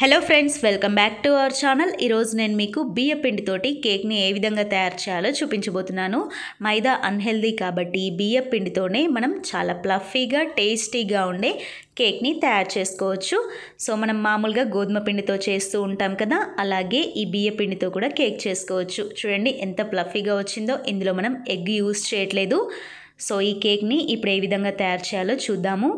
hello friends welcome back to our channel ఈరోజు నేను మీకు బియ్య పిండితోటి కేక్ని ఏ విధంగా తయారు చేయాలో చూపించబోతున్నాను మైదా అన్హెల్దీ కాబట్టి బియ్య పిండితోనే మనం చాలా ప్లఫీగా టేస్టీగా ఉండే కేక్ని తయారు చేసుకోవచ్చు సో మనం మామూలుగా గోధుమ పిండితో చేస్తూ ఉంటాం కదా అలాగే ఈ బియ్య పిండితో కూడా కేక్ చేసుకోవచ్చు చూడండి ఎంత ప్లఫీగా వచ్చిందో ఇందులో మనం ఎగ్ యూస్ చేయట్లేదు సో ఈ కేక్ని ఇప్పుడు ఏ విధంగా తయారు చేయాలో చూద్దాము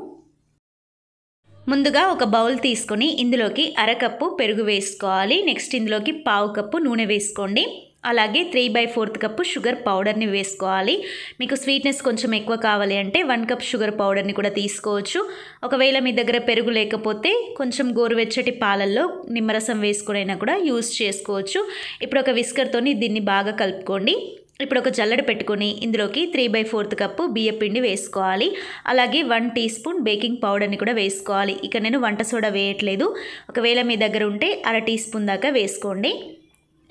ముందుగా ఒక బౌల్ తీసుకొని ఇందులోకి అరకప్పు పెరుగు వేసుకోవాలి నెక్స్ట్ ఇందులోకి పావు కప్పు నూనె వేసుకోండి అలాగే three by fourth cup sugar పౌడర్ని వేసుకోవాలి మీకు స్వీట్నెస్ కొంచెం ఎక్కువ కావాలి అంటే వన్ కప్ షుగర్ పౌడర్ని కూడా తీసుకోవచ్చు ఒకవేళ మీ దగ్గర పెరుగు లేకపోతే కొంచెం గోరువెచ్చటి పాలల్లో నిమ్మరసం వేసుకునైనా కూడా యూస్ చేసుకోవచ్చు ఇప్పుడు ఒక విస్కర్తోని దీన్ని బాగా కలుపుకోండి ఇప్పుడు ఒక చల్లడి పెట్టుకొని ఇందులోకి త్రీ బై ఫోర్త్ కప్పు బియ్య పిండి వేసుకోవాలి అలాగే వన్ టీ స్పూన్ బేకింగ్ పౌడర్ని కూడా వేసుకోవాలి ఇక నేను వంట సోడా వేయట్లేదు ఒకవేళ మీ దగ్గర ఉంటే అర టీ స్పూన్ దాకా వేసుకోండి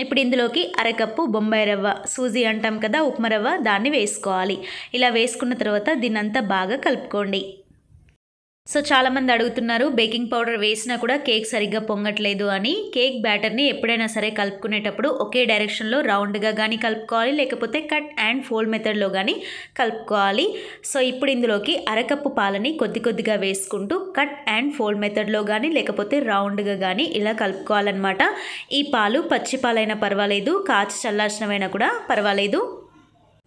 ఇప్పుడు ఇందులోకి అరకప్పు బొంబాయి రవ్వ సూజీ అంటాం కదా ఉప్మా రవ్వ దాన్ని వేసుకోవాలి ఇలా వేసుకున్న తర్వాత దీన్నంతా బాగా కలుపుకోండి సో చాలామంది అడుగుతున్నారు బేకింగ్ పౌడర్ వేసినా కూడా కేక్ సరిగ్గా పొంగట్లేదు అని కేక్ బ్యాటర్ని ఎప్పుడైనా సరే కలుపుకునేటప్పుడు ఒకే డైరెక్షన్లో రౌండ్గా కానీ కలుపుకోవాలి లేకపోతే కట్ అండ్ ఫోల్డ్ మెథడ్లో కానీ కలుపుకోవాలి సో ఇప్పుడు ఇందులోకి అరకప్పు పాలని కొద్ది కొద్దిగా వేసుకుంటూ కట్ అండ్ ఫోల్డ్ మెథడ్లో కానీ లేకపోతే రౌండ్గా కానీ ఇలా కలుపుకోవాలన్నమాట ఈ పాలు పచ్చి పాలైనా పర్వాలేదు కాచి చల్లార్చినవైనా కూడా పర్వాలేదు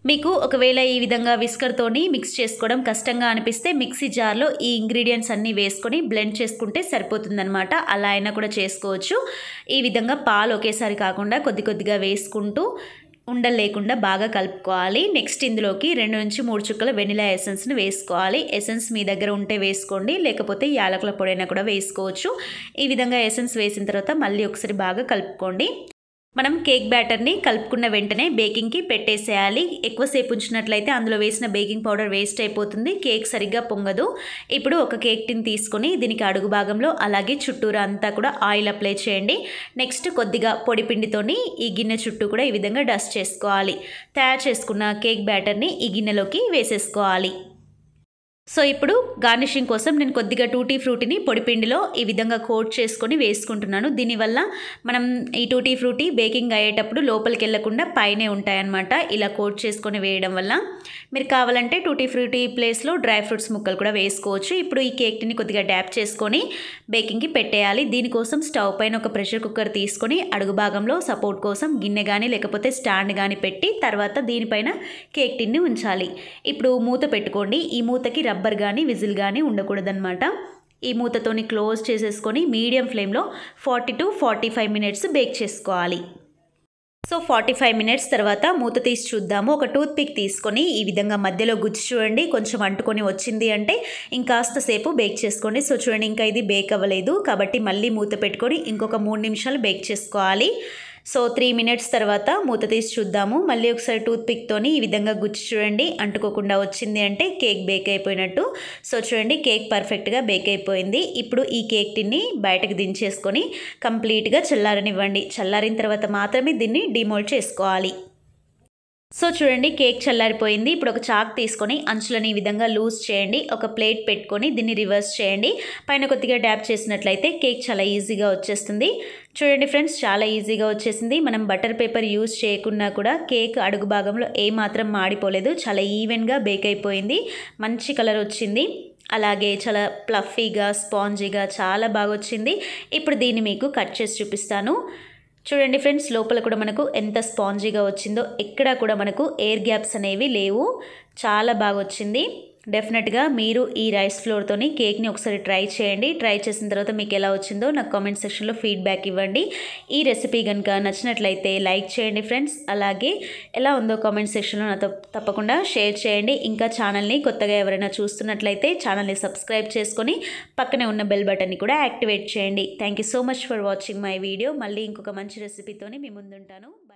మీకు ఒకవేళ ఈ విధంగా విస్కర్తోని మిక్స్ చేసుకోవడం కష్టంగా అనిపిస్తే మిక్సీ జార్లో ఈ ఇంగ్రీడియంట్స్ అన్నీ వేసుకొని బ్లెండ్ చేసుకుంటే సరిపోతుందనమాట అలా అయినా కూడా చేసుకోవచ్చు ఈ విధంగా పాలు ఒకేసారి కాకుండా కొద్ది కొద్దిగా వేసుకుంటూ ఉండలు లేకుండా బాగా కలుపుకోవాలి నెక్స్ట్ ఇందులోకి రెండు నుంచి మూడు చుక్కల వెనిలా ఎసెన్స్ని వేసుకోవాలి ఎసెన్స్ మీ దగ్గర ఉంటే వేసుకోండి లేకపోతే యాలకుల పొడైనా కూడా వేసుకోవచ్చు ఈ విధంగా ఎసెన్స్ వేసిన తర్వాత మళ్ళీ ఒకసారి బాగా కలుపుకోండి మనం కేక్ బ్యాటర్ని కలుపుకున్న వెంటనే బేకింగ్కి పెట్టేసేయాలి ఎక్కువసేపు ఉంచినట్లయితే అందులో వేసిన బేకింగ్ పౌడర్ వేస్ట్ అయిపోతుంది కేక్ సరిగ్గా పొంగదు ఇప్పుడు ఒక కేక్ టిన్ తీసుకొని దీనికి అడుగు భాగంలో అలాగే చుట్టూరు అంతా కూడా ఆయిల్ అప్లై చేయండి నెక్స్ట్ కొద్దిగా పొడి పిండితోని ఈ గిన్నె చుట్టూ కూడా ఈ విధంగా డస్ట్ చేసుకోవాలి తయారు చేసుకున్న కేక్ బ్యాటర్ని ఈ గిన్నెలోకి వేసేసుకోవాలి సో ఇప్పుడు గార్నిషింగ్ కోసం నేను కొద్దిగా టూటీ ఫ్రూటీని పొడిపిండిలో ఈ విధంగా కోట్ చేసుకొని వేసుకుంటున్నాను దీనివల్ల మనం ఈ టూటీ ఫ్రూటీ బేకింగ్ అయ్యేటప్పుడు లోపలికి వెళ్లకుండా పైనే ఉంటాయన్నమాట ఇలా కోట్ చేసుకొని వేయడం వల్ల మీరు కావాలంటే టూటీ ఫ్రూటీ ప్లేస్లో డ్రై ఫ్రూట్స్ ముక్కలు కూడా వేసుకోవచ్చు ఇప్పుడు ఈ కేక్ని కొద్దిగా డ్యాప్ చేసుకొని బేకింగ్కి పెట్టేయాలి దీనికోసం స్టవ్ పైన ఒక ప్రెషర్ కుక్కర్ తీసుకొని అడుగు భాగంలో సపోర్ట్ కోసం గిన్నె కానీ లేకపోతే స్టాండ్ కానీ పెట్టి తర్వాత దీనిపైన కేక్ టిన్ని ఉంచాలి ఇప్పుడు మూత పెట్టుకోండి ఈ మూతకి రబ్బర్ కానీ విజిల్ కానీ ఉండకూడదనమాట ఈ మూతతోని క్లోజ్ చేసేసుకొని మీడియం ఫ్లేమ్లో forty to forty five minutes bake చేసుకోవాలి సో ఫార్టీ ఫైవ్ మినిట్స్ తర్వాత మూత తీసి చూద్దాము ఒక టూత్ పిక్ తీసుకొని ఈ విధంగా మధ్యలో గుచ్చి చూడండి కొంచెం అంటుకొని వచ్చింది అంటే ఇంకాస్త సేపు బేక్ చేసుకోండి సో చూడండి ఇంకా ఇది బేక్ అవ్వలేదు కాబట్టి మళ్ళీ మూత పెట్టుకొని ఇంకొక మూడు నిమిషాలు బేక్ చేసుకోవాలి సో త్రీ మినిట్స్ తర్వాత మూత తీసి చూద్దాము మళ్ళీ ఒకసారి టూత్ ఈ విధంగా గుచ్చి చూడండి అంటుకోకుండా వచ్చింది అంటే కేక్ బేక్ అయిపోయినట్టు సో చూడండి కేక్ పర్ఫెక్ట్గా బేక్ అయిపోయింది ఇప్పుడు ఈ కేక్ టిన్ని బయటకు దించేసుకొని కంప్లీట్గా చల్లారనివ్వండి చల్లారిన తర్వాత మాత్రమే దీన్ని డిమోల్డ్ చేసుకోవాలి సో చూడండి కేక్ చల్లారిపోయింది ఇప్పుడు ఒక చాక్ తీసుకొని అంచులను ఈ విధంగా లూజ్ చేయండి ఒక ప్లేట్ పెట్టుకొని దీన్ని రివర్స్ చేయండి పైన కొద్దిగా డ్యాప్ చేసినట్లయితే కేక్ చాలా ఈజీగా వచ్చేస్తుంది చూడండి ఫ్రెండ్స్ చాలా ఈజీగా వచ్చేసింది మనం బటర్ పేపర్ యూజ్ చేయకున్నా కూడా కేక్ అడుగు భాగంలో ఏమాత్రం మాడిపోలేదు చాలా ఈవెన్గా బేక్ అయిపోయింది మంచి కలర్ వచ్చింది అలాగే చాలా ప్లఫీగా స్పాంజీగా చాలా బాగా వచ్చింది ఇప్పుడు దీన్ని మీకు కట్ చేసి చూపిస్తాను చూడండి ఫ్రెండ్స్ లోపల కూడా మనకు ఎంత స్పాంజీగా వచ్చిందో ఎక్కడా కూడా మనకు ఎయిర్ గ్యాప్స్ అనేవి లేవు చాలా బాగా వచ్చింది డెఫినెట్గా మీరు ఈ రైస్ ఫ్లోర్తోని కేక్ని ఒకసారి ట్రై చేయండి ట్రై చేసిన తర్వాత మీకు ఎలా వచ్చిందో నాకు కామెంట్ సెక్షన్లో ఫీడ్బ్యాక్ ఇవ్వండి ఈ రెసిపీ కనుక నచ్చినట్లయితే లైక్ చేయండి ఫ్రెండ్స్ అలాగే ఎలా ఉందో కామెంట్ సెక్షన్లో నాతో తప్పకుండా షేర్ చేయండి ఇంకా ఛానల్ని కొత్తగా ఎవరైనా చూస్తున్నట్లయితే ఛానల్ని సబ్స్క్రైబ్ చేసుకొని పక్కనే ఉన్న బెల్ బటన్ని కూడా యాక్టివేట్ చేయండి thank so much for watching my video మళ్ళీ ఇంకొక మంచి రెసిపీతోని మీ ముందుంటాను